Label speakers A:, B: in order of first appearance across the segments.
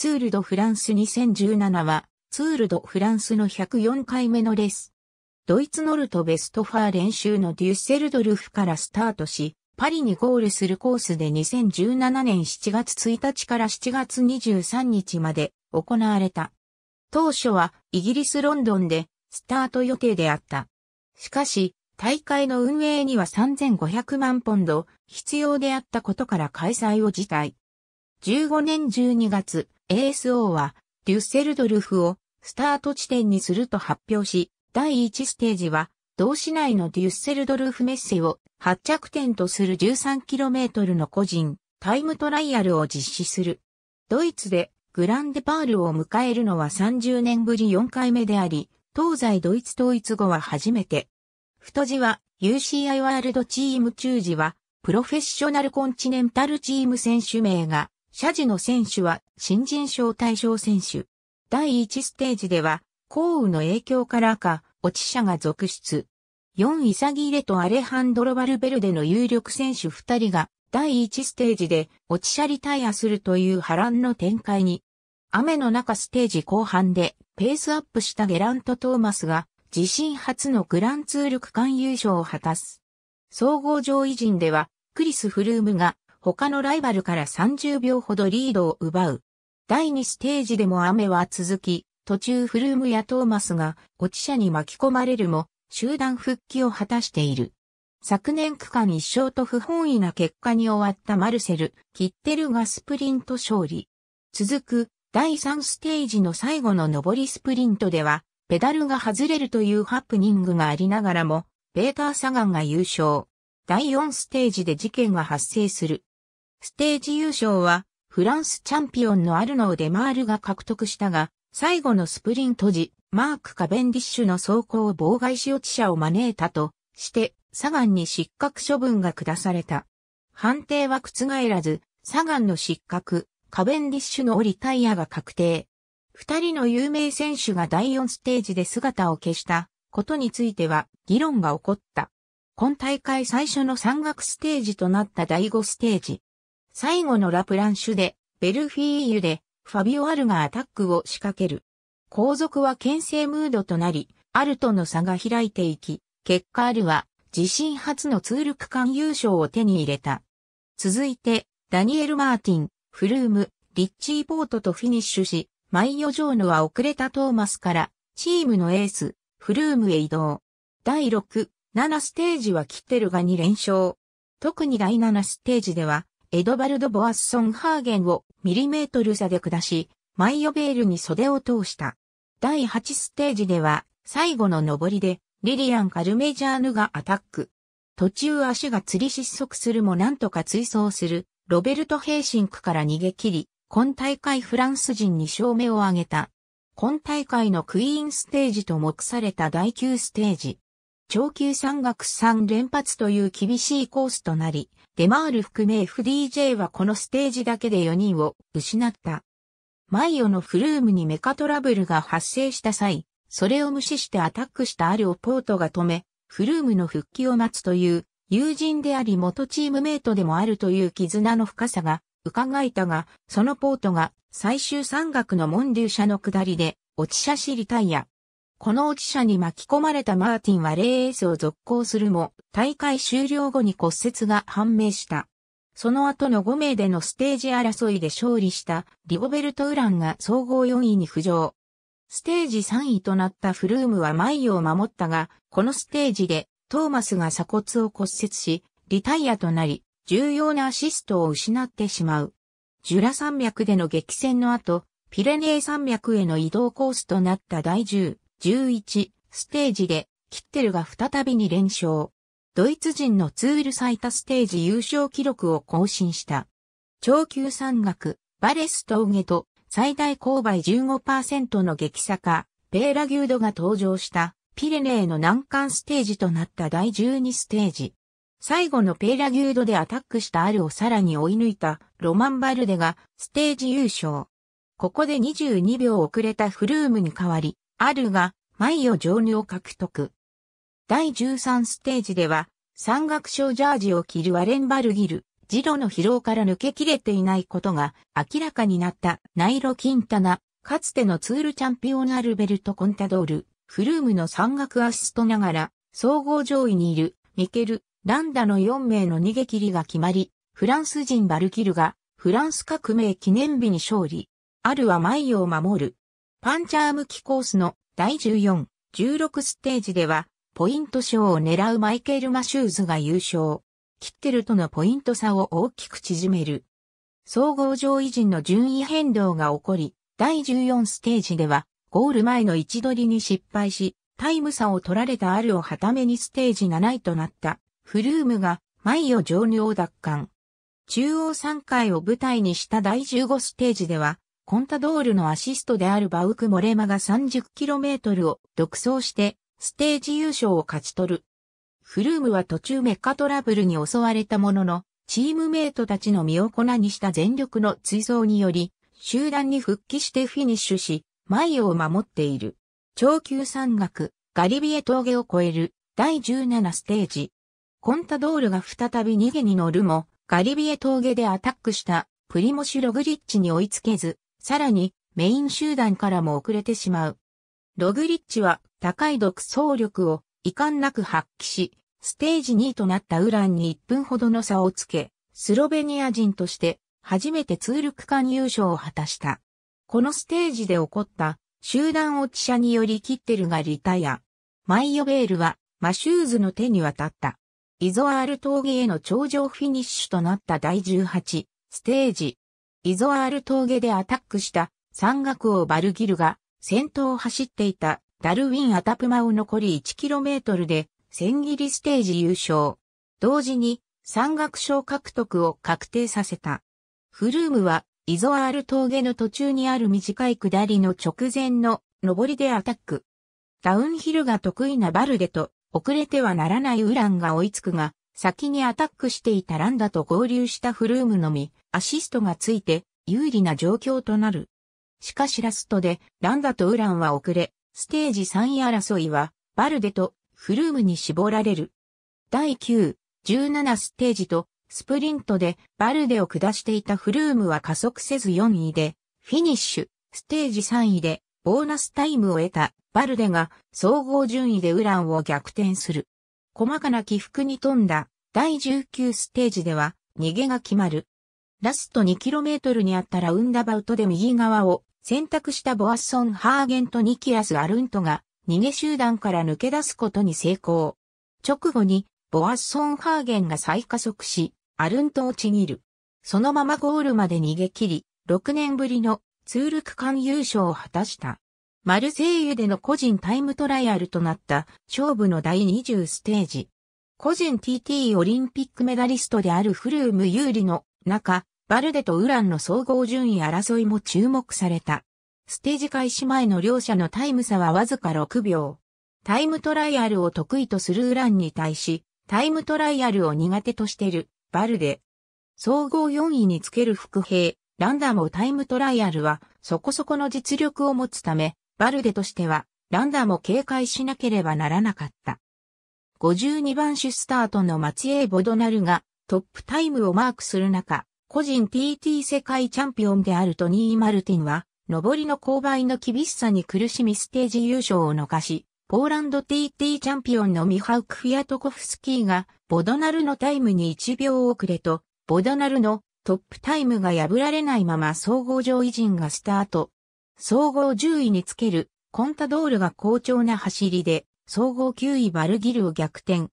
A: ツール・ド・フランス2017は、ツール・ド・フランスの104回目のレース。ドイツノルト・ベストファー練習のデュッセルドルフからスタートし、パリにゴールするコースで2017年7月1日から7月23日まで行われた。当初はイギリス・ロンドンでスタート予定であった。しかし、大会の運営には3500万ポンド必要であったことから開催を辞退。15年12月、ASO は、デュッセルドルフをスタート地点にすると発表し、第1ステージは、同市内のデュッセルドルフメッセを発着点とする 13km の個人タイムトライアルを実施する。ドイツでグランデパールを迎えるのは30年ぶり4回目であり、東西ドイツ統一後は初めて。太字は UCI ワールドチーム中時は、プロフェッショナルコンチネンタルチーム選手名が謝辞の選手は新人賞対象選手。第1ステージでは、降雨の影響からか、落ち者が続出。4イサギレとアレハンドロ・バルベルデの有力選手2人が、第1ステージで落ち者リタイアするという波乱の展開に。雨の中ステージ後半で、ペースアップしたゲラント・トーマスが、自身初のグランツール区間優勝を果たす。総合上位陣では、クリス・フルームが他のライバルから30秒ほどリードを奪う。第2ステージでも雨は続き、途中フルームやトーマスが落ち者に巻き込まれるも、集団復帰を果たしている。昨年区間一勝と不本意な結果に終わったマルセル、キッテルがスプリント勝利。続く第3ステージの最後の上りスプリントでは、ペダルが外れるというハプニングがありながらも、ベーター・サガンが優勝。第4ステージで事件が発生する。ステージ優勝は、フランスチャンピオンのアルノー・デマールが獲得したが、最後のスプリント時、マーク・カベンディッシュの走行を妨害し落ち者を招いたとして、サガンに失格処分が下された。判定は覆らず、サガンの失格、カベンディッシュの折タイヤが確定。二人の有名選手が第四ステージで姿を消したことについては議論が起こった。今大会最初の山岳ステージとなった第五ステージ。最後のラプランシュで、ベルフィーユで、ファビオ・アルがアタックを仕掛ける。後続は牽制ムードとなり、アルとの差が開いていき、結果アルは自身初のツール区間優勝を手に入れた。続いて、ダニエル・マーティン、フルーム、リッチー・ポートとフィニッシュし、マイヨ・ジョーヌは遅れたトーマスから、チームのエース、フルームへ移動。第6、7ステージはキテルが2連勝。特に第7ステージでは、エドバルド・ボアッソン・ハーゲンをミリメートル差で下し、マイヨベールに袖を通した。第8ステージでは、最後の上りで、リリアン・カルメジャーヌがアタック。途中足が釣り失速するもなんとか追走する、ロベルト・ヘイシンクから逃げ切り、今大会フランス人に勝目を挙げた。今大会のクイーンステージと目された第9ステージ。長級山岳3連発という厳しいコースとなり、デマール含め FDJ はこのステージだけで4人を失った。マイオのフルームにメカトラブルが発生した際、それを無視してアタックしたアる。オポートが止め、フルームの復帰を待つという、友人であり元チームメイトでもあるという絆の深さが、伺いたが、そのポートが最終山岳のモンデューの下りで、落ち車しリタイア。この落ち車に巻き込まれたマーティンはレースを続行するも、大会終了後に骨折が判明した。その後の5名でのステージ争いで勝利したリゴベルト・ウランが総合4位に浮上。ステージ3位となったフルームは前を守ったが、このステージでトーマスが鎖骨を骨折し、リタイアとなり、重要なアシストを失ってしまう。ジュラ山脈での激戦の後、ピレネー山脈への移動コースとなった第10 11ステージで、キッテルが再びに連勝。ドイツ人のツール最多ステージ優勝記録を更新した。超級山岳、バレス峠と最大勾配15%の激坂、ペーラギュードが登場したピレネーの難関ステージとなった第12ステージ。最後のペーラギュードでアタックしたアルをさらに追い抜いたロマンバルデがステージ優勝。ここで22秒遅れたフルームに代わり、あるが、マイを上入を獲得。第13ステージでは、山岳賞ジャージを着るアレンバルギル、ジロの疲労から抜けきれていないことが明らかになったナイロ・キンタナ、かつてのツールチャンピオンアルベルト・コンタドール、フルームの山岳アシストながら、総合上位にいるミケル、ランダの4名の逃げ切りが決まり、フランス人バルギルがフランス革命記念日に勝利。あるはマイを守るパンチャー向きコースの第14、16ステージでは、ポイント賞を狙うマイケル・マシューズが優勝。キッテルとのポイント差を大きく縮める。総合上位陣の順位変動が起こり、第14ステージでは、ゴール前の位置取りに失敗し、タイム差を取られたあるをはためにステージ7位となった、フルームが、前を上流を奪還。中央3回を舞台にした第15ステージでは、コンタドールのアシストであるバウク・モレマが 30km を独走してステージ優勝を勝ち取る。フルームは途中メッカトラブルに襲われたものの、チームメイトたちの身を粉にした全力の追走により、集団に復帰してフィニッシュし、前を守っている。長級山岳、ガリビエ峠を越える第17ステージ。コンタドールが再び逃げに乗るも、ガリビエ峠でアタックしたプリモシュログリッチに追いつけず、さらにメイン集団からも遅れてしまう。ログリッチは高い独走力を遺憾なく発揮し、ステージ2位となったウランに1分ほどの差をつけ、スロベニア人として初めてツール区間優勝を果たした。このステージで起こった集団落ち者によりキッテルがリタイア。マイヨベールはマシューズの手に渡った。イゾアール峠への頂上フィニッシュとなった第18ステージ。イゾアール峠でアタックした山岳王バルギルが先頭を走っていたダルウィン・アタプマを残り 1km で千切りステージ優勝。同時に山岳賞獲得を確定させた。フルームはイゾアール峠の途中にある短い下りの直前の上りでアタック。ダウンヒルが得意なバルデと遅れてはならないウランが追いつくが、先にアタックしていたランダと合流したフルームのみ、アシストがついて有利な状況となる。しかしラストでランダとウランは遅れ、ステージ3位争いはバルデとフルームに絞られる。第9、17ステージとスプリントでバルデを下していたフルームは加速せず4位でフィニッシュ、ステージ3位でボーナスタイムを得たバルデが総合順位でウランを逆転する。細かな起伏に富んだ第19ステージでは逃げが決まる。ラスト 2km にあったラウンダバウトで右側を選択したボアッソン・ハーゲンとニキアス・アルントが逃げ集団から抜け出すことに成功。直後にボアッソン・ハーゲンが再加速し、アルントをちぎる。そのままゴールまで逃げ切り、6年ぶりのツール区間優勝を果たした。マルセイユでの個人タイムトライアルとなった勝負の第20ステージ。個人 TT オリンピックメダリストであるフルーム有利の中、バルデとウランの総合順位争いも注目された。ステージ開始前の両者のタイム差はわずか6秒。タイムトライアルを得意とするウランに対し、タイムトライアルを苦手としている、バルデ。総合4位につける副兵、ランダムタイムトライアルは、そこそこの実力を持つため、バルデとしては、ランダも警戒しなければならなかった。52番手スタートの松江ボドナルがトップタイムをマークする中、個人 TT 世界チャンピオンであるトニー・マルティンは、上りの勾配の厳しさに苦しみステージ優勝を逃し、ポーランド TT チャンピオンのミハウク・フィアトコフスキーが、ボドナルのタイムに1秒遅れと、ボドナルのトップタイムが破られないまま総合上位陣がスタート。総合10位につけるコンタドールが好調な走りで、総合9位バルギルを逆転。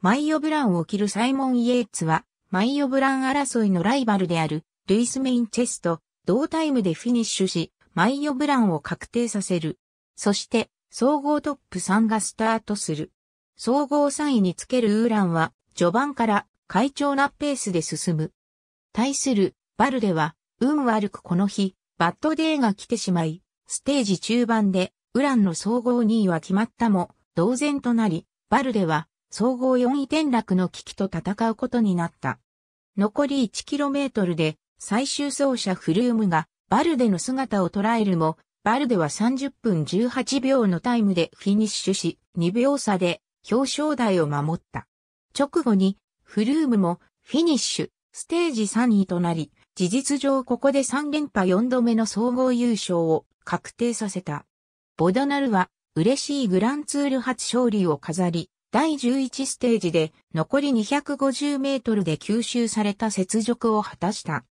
A: マイオブランを切るサイモン・イエーツは、マイオブラン争いのライバルである、ルイス・メインチェスト、同タイムでフィニッシュし、マイオブランを確定させる。そして、総合トップ3がスタートする。総合3位につけるウーランは、序盤から快調なペースで進む。対する、バルでは、運悪くこの日、バッドデーが来てしまい、ステージ中盤で、ウランの総合2位は決まったも、同然となり、バルデは、総合4位転落の危機と戦うことになった。残り 1km で、最終走者フルームが、バルデの姿を捉えるも、バルデは30分18秒のタイムでフィニッシュし、2秒差で表彰台を守った。直後に、フルームもフィニッシュ、ステージ3位となり、事実上ここで3連覇4度目の総合優勝を確定させた。ボダナルは嬉しいグランツール初勝利を飾り、第11ステージで残り250メートルで吸収された雪辱を果たした。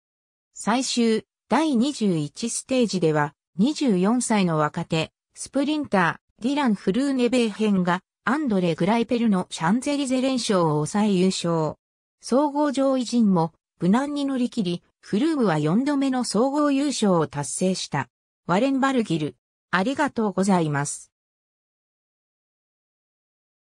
A: 最終、第21ステージでは24歳の若手、スプリンター、ディラン・フルーネベーヘンがアンドレ・グライペルのシャンゼリゼ連勝を抑え優勝。総合上位陣も無難に乗り切り、フルームは4度目の総合優勝を達成した。ワレンバルギル、ありがとうございます。